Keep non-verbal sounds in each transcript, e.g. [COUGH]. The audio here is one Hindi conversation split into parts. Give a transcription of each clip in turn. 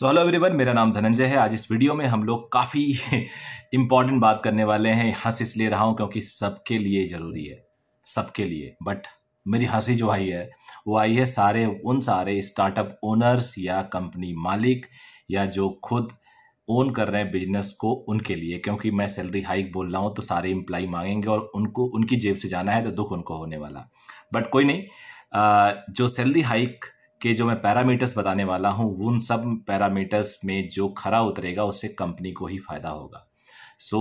सो हेलो एवरीवन मेरा नाम धनंजय है आज इस वीडियो में हम लोग काफ़ी इम्पॉर्टेंट [LAUGHS] बात करने वाले हैं हंस इसलिए रहा हूँ क्योंकि सबके लिए ज़रूरी है सबके लिए बट मेरी हंसी जो आई है वो आई है सारे उन सारे स्टार्टअप ओनर्स या कंपनी मालिक या जो खुद ओन कर रहे हैं बिजनेस को उनके लिए क्योंकि मैं सैलरी हाइक बोल रहा हूँ तो सारे इम्प्लाई मांगेंगे और उनको उनकी जेब से जाना है तो दुख उनको होने वाला बट कोई नहीं जो सैलरी हाइक के जो मैं पैरामीटर्स बताने वाला हूँ उन सब पैरामीटर्स में जो खरा उतरेगा उससे कंपनी को ही फ़ायदा होगा so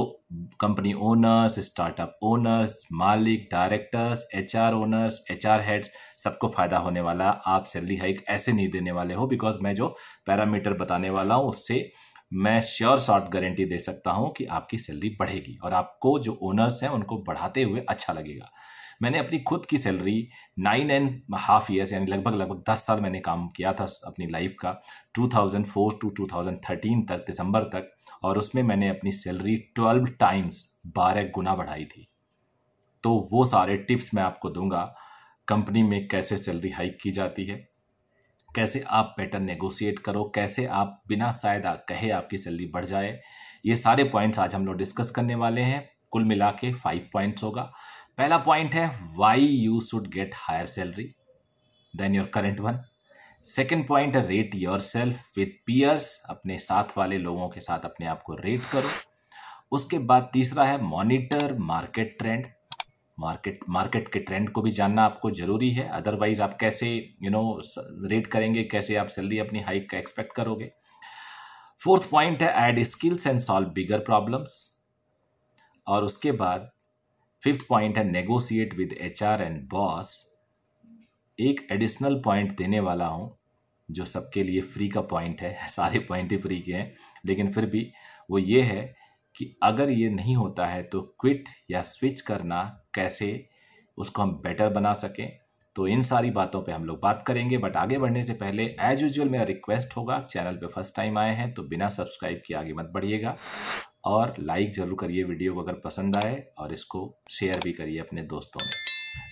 company owners startup owners मालिक directors or owners or heads सबको फायदा होने वाला है आप सैलरी हाइक ऐसे नहीं देने वाले हो बिकॉज मैं जो पैरामीटर बताने वाला हूँ उससे मैं श्योर शॉर्ट गारंटी दे सकता हूँ कि आपकी सैलरी बढ़ेगी और आपको जो ओनर्स हैं उनको बढ़ाते हुए अच्छा लगेगा मैंने अपनी खुद की salary nine and half years यानी लगभग लगभग दस साल मैंने काम किया था अपनी लाइफ का 2004 टू 2013 तक दिसंबर तक और उसमें मैंने अपनी सैलरी ट्वेल्व टाइम्स बारह गुना बढ़ाई थी तो वो सारे टिप्स मैं आपको दूंगा कंपनी में कैसे सैलरी हाइक की जाती है कैसे आप पैटर्न नेगोशिएट करो कैसे आप बिना शायद कहे आपकी सैलरी बढ़ जाए ये सारे पॉइंट्स आज हम लोग डिस्कस करने वाले हैं कुल मिला के फाइव पॉइंट्स होगा पहला पॉइंट है why you should get higher salary than your current one second point है rate yourself with peers अपने साथ वाले लोगों के साथ अपने आप को रेट करो उसके बाद तीसरा है monitor market trend market market के ट्रेंड को भी जानना आपको ज़रूरी है अदरवाइज आप कैसे यू नो रेट करेंगे कैसे आप सैलरी अपनी हाइक का एक्सपेक्ट करोगे फोर्थ पॉइंट है add skills and solve bigger problems और उसके बाद फिफ्थ पॉइंट है negotiate with H R and boss एक एडिशनल पॉइंट देने वाला हूँ जो सबके लिए फ्री का पॉइंट है [LAUGHS] सारे पॉइंट ही फ्री के हैं लेकिन फिर भी वो ये है कि अगर ये नहीं होता है तो क्विट या स्विच करना कैसे उसको हम बेटर बना सकें तो इन सारी बातों पे हम लोग बात करेंगे बट आगे बढ़ने से पहले एज यूजल मेरा रिक्वेस्ट होगा चैनल पे फर्स्ट टाइम आए हैं तो बिना सब्सक्राइब किए आगे मत बढ़िएगा और लाइक ज़रूर करिए वीडियो को अगर पसंद आए और इसको शेयर भी करिए अपने दोस्तों में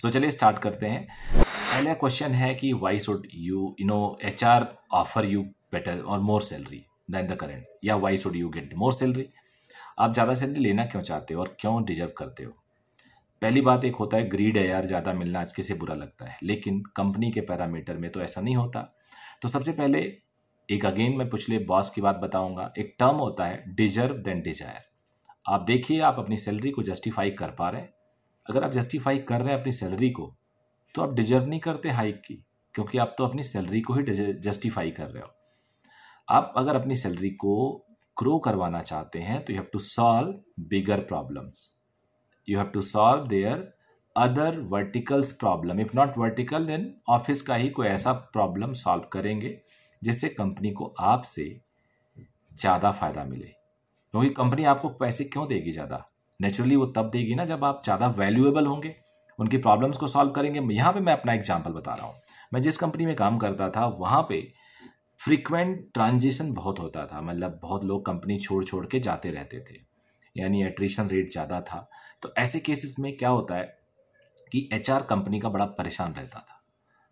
सो so, चलिए स्टार्ट करते हैं पहला क्वेश्चन है कि why should you you know H R offer you better और more salary than the current या why should you get the more salary आप ज़्यादा सैलरी लेना क्यों चाहते हो और क्यों डिजर्व करते हो पहली बात एक होता है ग्रीड है यार ज़्यादा मिलना आज किसे बुरा लगता है लेकिन कंपनी के पैरामीटर में तो ऐसा नहीं होता तो सबसे पहले एक अगेन मैं पिछले बॉस की बात बताऊंगा एक टर्म होता है डिजर्व देन डिजायर आप देखिए आप अपनी सैलरी को जस्टिफाई कर पा रहे हैं अगर आप जस्टिफाई कर रहे हैं अपनी सैलरी को तो आप डिजर्व नहीं करते हाइक की क्योंकि आप तो अपनी सैलरी को ही जस्टिफाई कर रहे हो आप अगर अपनी सैलरी को ग्रो करवाना चाहते हैं तो you have to solve bigger problems you have to solve there other verticals problem if not vertical then office का ही कोई ऐसा प्रॉब्लम सॉल्व करेंगे जिससे कंपनी को आपसे ज़्यादा फायदा मिले क्योंकि कंपनी आपको पैसे क्यों देगी ज़्यादा नेचुरली वो तब देगी ना जब आप ज़्यादा वैल्यूएबल होंगे उनकी प्रॉब्लम्स को सॉल्व करेंगे यहाँ पे मैं अपना एग्जाम्पल बता रहा हूँ मैं जिस कंपनी में काम करता था वहाँ पे फ्रीक्वेंट ट्रांजिशन बहुत होता था मतलब बहुत लोग कंपनी छोड़ छोड़ के जाते रहते थे यानी एट्रिशन रेट ज़्यादा था तो ऐसे केसेस में क्या होता है कि एच कंपनी का बड़ा परेशान रहता था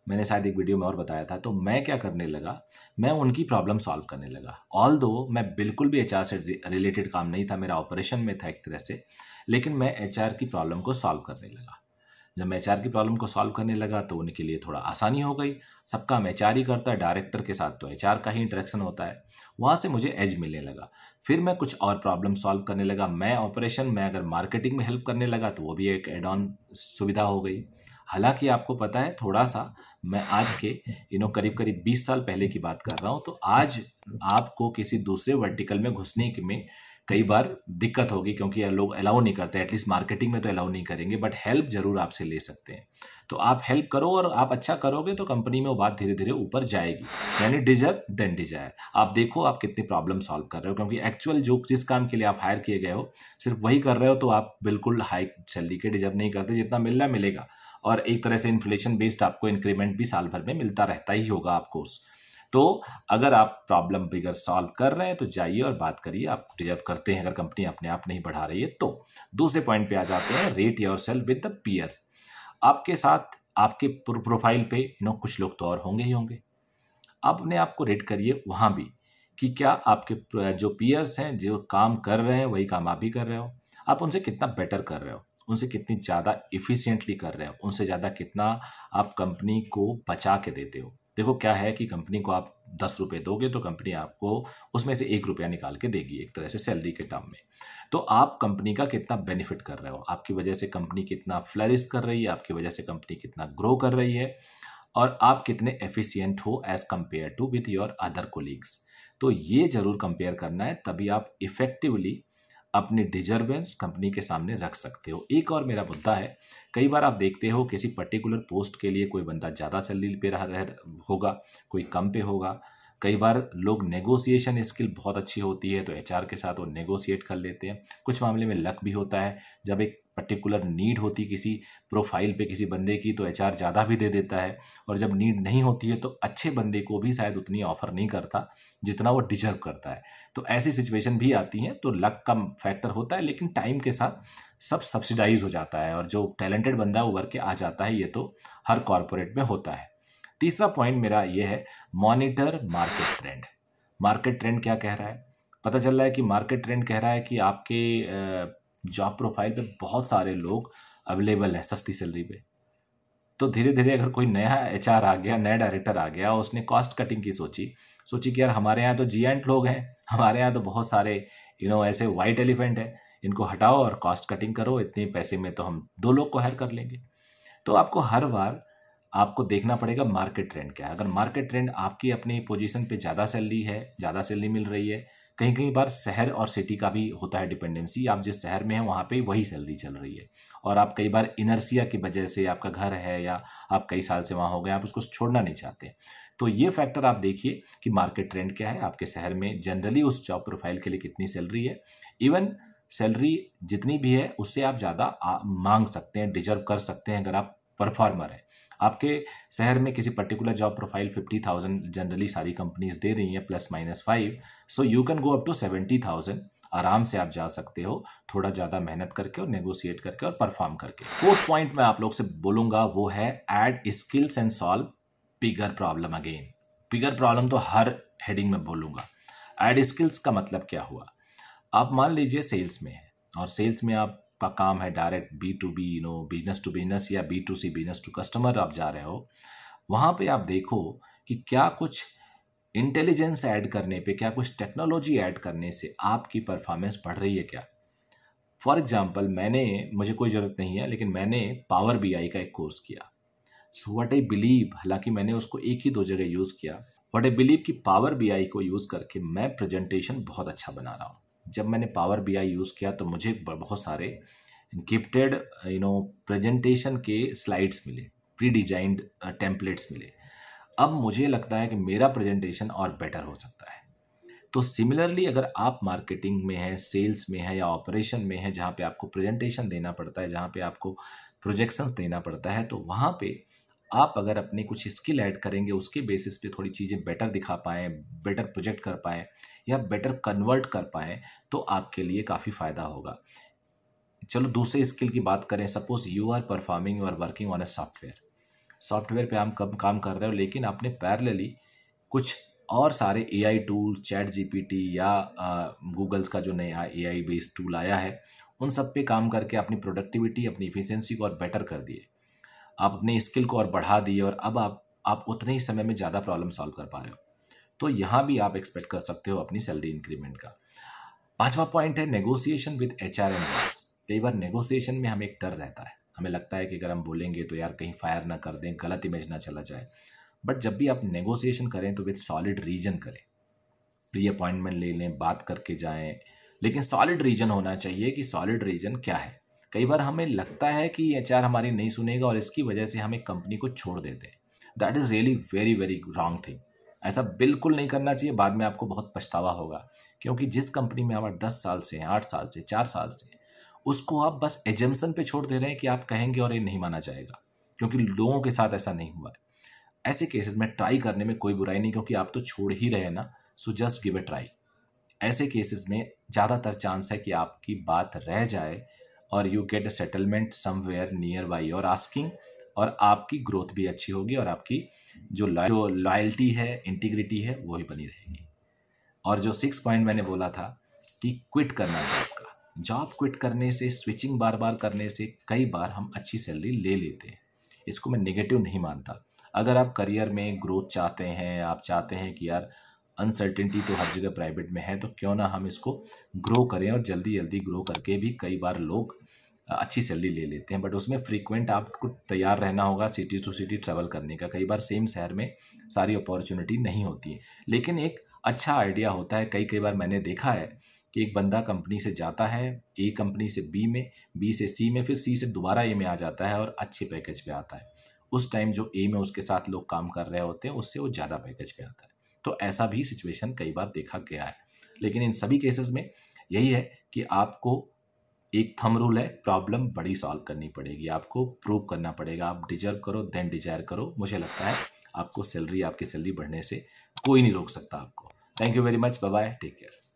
मैंने शायद एक वीडियो में और बताया था तो मैं क्या करने लगा मैं उनकी प्रॉब्लम सॉल्व करने लगा ऑल दो मैं बिल्कुल भी एच से रिलेटेड काम नहीं था मेरा ऑपरेशन में था एक तरह से लेकिन मैं एच की प्रॉब्लम को सॉल्व करने लगा जब मैं एच की प्रॉब्लम को सॉल्व करने लगा तो उनके लिए थोड़ा आसानी हो गई सब काम एच ही करता है डायरेक्टर के साथ तो एच का ही इंटरेक्शन होता है वहाँ से मुझे एज मिलने लगा फिर मैं कुछ और प्रॉब्लम सॉल्व करने लगा मैं ऑपरेशन मैं अगर मार्केटिंग में हेल्प करने लगा तो वो भी एक एड ऑन सुविधा हो गई हालांकि आपको पता है थोड़ा सा मैं आज के यू नो करीब करीब 20 साल पहले की बात कर रहा हूं तो आज आपको किसी दूसरे वर्टिकल में घुसने में कई बार दिक्कत होगी क्योंकि लोग अलाउ नहीं करते एटलीस्ट मार्केटिंग में तो अलाउ नहीं करेंगे बट हेल्प जरूर आपसे ले सकते हैं तो आप हेल्प करो और आप अच्छा करोगे तो कंपनी में वो बात धीरे धीरे ऊपर जाएगी यानी डिजर्व देन डिजायर आप देखो आप कितनी प्रॉब्लम सॉल्व कर रहे हो क्योंकि एक्चुअल जो जिस काम के लिए आप हायर किए गए हो सिर्फ वही कर रहे हो तो आप बिल्कुल हाई सैलरी के डिजर्व नहीं करते जितना मिलना मिलेगा और एक तरह से इन्फ्लेशन बेस्ड आपको इंक्रीमेंट भी साल भर में मिलता रहता ही होगा ऑफकोर्स तो अगर आप प्रॉब्लम बिगर सॉल्व कर रहे हैं तो जाइए और बात करिए आप डिजर्व करते हैं अगर कंपनी अपने आप नहीं बढ़ा रही है तो दूसरे पॉइंट पे आ जाते हैं rate yourself with the peers आपके साथ आपके प्रोफाइल पे यू नो कुछ लोग तो और होंगे ही होंगे आप अपने आप को रेट करिए वहाँ भी कि क्या आपके जो पीयर्स हैं जो काम कर रहे हैं वही काम आप भी कर रहे हो आप उनसे कितना बेटर कर रहे हो उनसे कितनी ज़्यादा इफ़िशियंटली कर रहे हो उनसे ज़्यादा कितना आप कंपनी को बचा के देते हो देखो क्या है कि कंपनी को आप दस रुपये दोगे तो कंपनी आपको उसमें से एक रुपया निकाल के देगी एक तरह से सैलरी के टर्म में तो आप कंपनी का कितना बेनिफिट कर रहे हो आपकी वजह से कंपनी कितना फ्लरिश कर रही है आपकी वजह से कंपनी कितना ग्रो कर रही है और आप कितने एफिशिएंट हो as compare to with your other colleagues तो ये जरूर कंपेयर करना है तभी आप इफेक्टिवली अपने डिजर्वेंस कंपनी के सामने रख सकते हो एक और मेरा मुद्दा है कई बार आप देखते हो किसी पर्टिकुलर पोस्ट के लिए कोई बंदा ज़्यादा सैलरी पे रहा रह होगा कोई कम पे होगा कई बार लोग नेगोशिएशन स्किल बहुत अच्छी होती है तो एच के साथ वो नेगोशिएट कर लेते हैं कुछ मामले में लक भी होता है जब एक पर्टिकुलर नीड होती किसी प्रोफाइल पे किसी बंदे की तो एच ज़्यादा भी दे देता है और जब नीड नहीं होती है तो अच्छे बंदे को भी शायद उतनी ऑफर नहीं करता जितना वो डिजर्व करता है तो ऐसी सिचुएशन भी आती हैं तो लक का फैक्टर होता है लेकिन टाइम के साथ सब सब्सिडाइज हो जाता है और जो टैलेंटेड बंदा है उभर के आ जाता है ये तो हर कॉरपोरेट में होता है तीसरा पॉइंट मेरा ये है monitor market trend market trend क्या कह रहा है पता चल रहा है कि मार्केट ट्रेंड कह रहा है कि आपके जॉब प्रोफाइल पे बहुत सारे लोग अवेलेबल हैं सस्ती सैलरी पे तो धीरे धीरे अगर कोई नया एच आ गया नया डायरेक्टर आ गया उसने कॉस्ट कटिंग की सोची सोची कि यार हमारे यहाँ तो जी लोग हैं हमारे यहाँ तो बहुत सारे यू नो ऐसे वाइट एलिफेंट हैं इनको हटाओ और कॉस्ट कटिंग करो इतने पैसे में तो हम दो लोग को हायर कर लेंगे तो आपको हर बार आपको देखना पड़ेगा मार्केट ट्रेंड क्या है अगर मार्केट ट्रेंड आपकी अपनी पोजीशन पे ज़्यादा सैलरी है ज़्यादा सैलरी मिल रही है कहीं कहीं बार शहर और सिटी का भी होता है डिपेंडेंसी आप जिस शहर में हैं वहाँ पे वही सैलरी चल रही है और आप कई बार इनर्सिया की वजह से आपका घर है या आप कई साल से वहाँ हो गए आप उसको छोड़ना नहीं चाहते तो ये फैक्टर आप देखिए कि मार्केट ट्रेंड क्या है आपके शहर में जनरली उस जॉब प्रोफाइल के लिए कितनी सैलरी है इवन सैलरी जितनी भी है उससे आप ज़्यादा मांग सकते हैं डिजर्व कर सकते हैं अगर आप परफॉर्मर हैं आपके शहर में किसी particular job profile fifty thousand generally सारी कंपनीज दे रही हैं plus minus five so you can go up to seventy thousand आराम से आप जा सकते हो थोड़ा ज़्यादा मेहनत करके और नेगोशिएट करके और परफॉर्म करके फोर्थ पॉइंट मैं आप लोग से बोलूँगा वो है add skills and solve bigger problem again bigger problem तो हर हेडिंग में बोलूँगा एड स्किल्स का मतलब क्या हुआ आप मान लीजिए सेल्स में हैं और सेल्स में आप आपका काम है direct B to B you know business to business या B to C business to customer आप जा रहे हो वहाँ पे आप देखो कि क्या कुछ इंटेलिजेंस ऐड करने पे क्या कुछ टेक्नोलॉजी ऐड करने से आपकी परफॉर्मेंस बढ़ रही है क्या फॉर एग्ज़ाम्पल मैंने मुझे कोई ज़रूरत नहीं है लेकिन मैंने पावर बी आई का एक कोर्स किया सो वट आई बिलीव हालांकि मैंने उसको एक ही दो जगह यूज़ किया वट आई बिलीव कि पावर बी आई को यूज़ करके मैं प्रेजेंटेशन बहुत अच्छा बना रहा हूँ जब मैंने पावर बी आई यूज़ किया तो मुझे बहुत सारे गिफ्टेड यू नो प्रेजेंटेशन के स्लाइड्स मिले प्री डिजाइंड टेम्पलेट्स मिले अब मुझे लगता है कि मेरा प्रेजेंटेशन और बेटर हो सकता है तो सिमिलरली अगर आप मार्केटिंग में हैं सेल्स में हैं या ऑपरेशन में हैं जहाँ पे आपको प्रेजेंटेशन देना पड़ता है जहाँ पे आपको प्रोजेक्शंस देना पड़ता है तो वहाँ पे आप अगर अपने कुछ स्किल ऐड करेंगे उसके बेसिस पे थोड़ी चीज़ें बेटर दिखा पाएँ बेटर प्रोजेक्ट कर पाएँ या बेटर कन्वर्ट कर पाएँ तो आपके लिए काफ़ी फ़ायदा होगा चलो दूसरे स्किल की बात करें suppose you are performing you are working on a software software पे हम कम काम कर रहे हो लेकिन आपने पैरलली कुछ और सारे A I tool chat G P T या गूगल्स का जो नया ए आई बेस्ड टूल आया है उन सब पे काम करके अपनी प्रोडक्टिविटी अपनी इफिशेंसी को और बेटर कर दिए आप अपने स्किल को और बढ़ा दिए और अब आप आप उतने ही समय में ज़्यादा प्रॉब्लम सॉल्व कर पा रहे हो तो यहाँ भी आप एक्सपेक्ट कर सकते हो अपनी सैलरी इंक्रीमेंट का पांचवा पॉइंट है नेगोशिएशन विद एच आर कई बार नेगोशिएशन में हमें एक डर रहता है हमें लगता है कि अगर हम बोलेंगे तो यार कहीं फायर ना कर दें गलत इमेज ना चला जाए बट जब भी आप नेगोशिएशन करें तो विद सॉलिड रीजन करें प्री अपॉइंटमेंट ले लें बात करके जाएं लेकिन सॉलिड रीजन होना चाहिए कि सॉलिड रीजन क्या है कई बार हमें लगता है कि एच हमारी नहीं सुनेगा और इसकी वजह से हम एक कंपनी को छोड़ देते हैं that is really very very wrong thing ऐसा बिल्कुल नहीं करना चाहिए बाद में आपको बहुत पछतावा होगा क्योंकि जिस कंपनी में हमारे दस साल से हैं आठ साल से चार साल से उसको आप बस एजम्सन पे छोड़ दे रहे हैं कि आप कहेंगे और ये नहीं माना जाएगा क्योंकि लोगों के साथ ऐसा नहीं हुआ है ऐसे केसेस में ट्राई करने में कोई बुराई नहीं क्योंकि आप तो छोड़ ही रहे हैं ना so just give a try ऐसे केसेस में ज़्यादातर चांस है कि आपकी बात रह जाए और you get a settlement somewhere near by your asking और आपकी ग्रोथ भी अच्छी होगी और आपकी जो लॉय लॉयल्टी है इंटीग्रिटी है वो ही बनी रहेगी और जो सिक्स पॉइंट मैंने बोला था कि क्विट करना जॉब का जॉब क्विट करने से स्विचिंग बार बार करने से कई बार हम अच्छी सैलरी ले लेते हैं इसको मैं निगेटिव नहीं मानता अगर आप करियर में ग्रोथ चाहते हैं आप चाहते हैं कि यार अनसर्टेनिटी तो हर जगह प्राइवेट में है तो क्यों ना हम इसको ग्रो करें और जल्दी जल्दी ग्रो करके भी कई बार लोग अच्छी सैलरी ले लेते हैं बट उसमें फ्रीक्वेंट आपको तैयार रहना होगा सिटी टू सिटी ट्रैवल करने का कई बार सेम शहर में सारी अपॉर्चुनिटी नहीं होती है लेकिन एक अच्छा आइडिया होता है कई कई बार मैंने देखा है कि एक बंदा कंपनी से जाता है ए कंपनी से बी में बी से सी में फिर सी से दोबारा ए में आ जाता है और अच्छे पैकेज पे आता है उस टाइम जो ए में उसके साथ लोग काम कर रहे होते हैं उससे वो ज़्यादा पैकेज पे आता है तो ऐसा भी सिचुएशन कई बार देखा गया है लेकिन इन सभी केसेस में यही है कि आपको एक थम रूल है प्रॉब्लम बड़ी सॉल्व करनी पड़ेगी आपको प्रूव करना पड़ेगा आप डिजर्व करो देन डिजायर करो मुझे लगता है आपको सैलरी आपकी सैलरी बढ़ने से कोई नहीं रोक सकता आपको thank you very much bye take care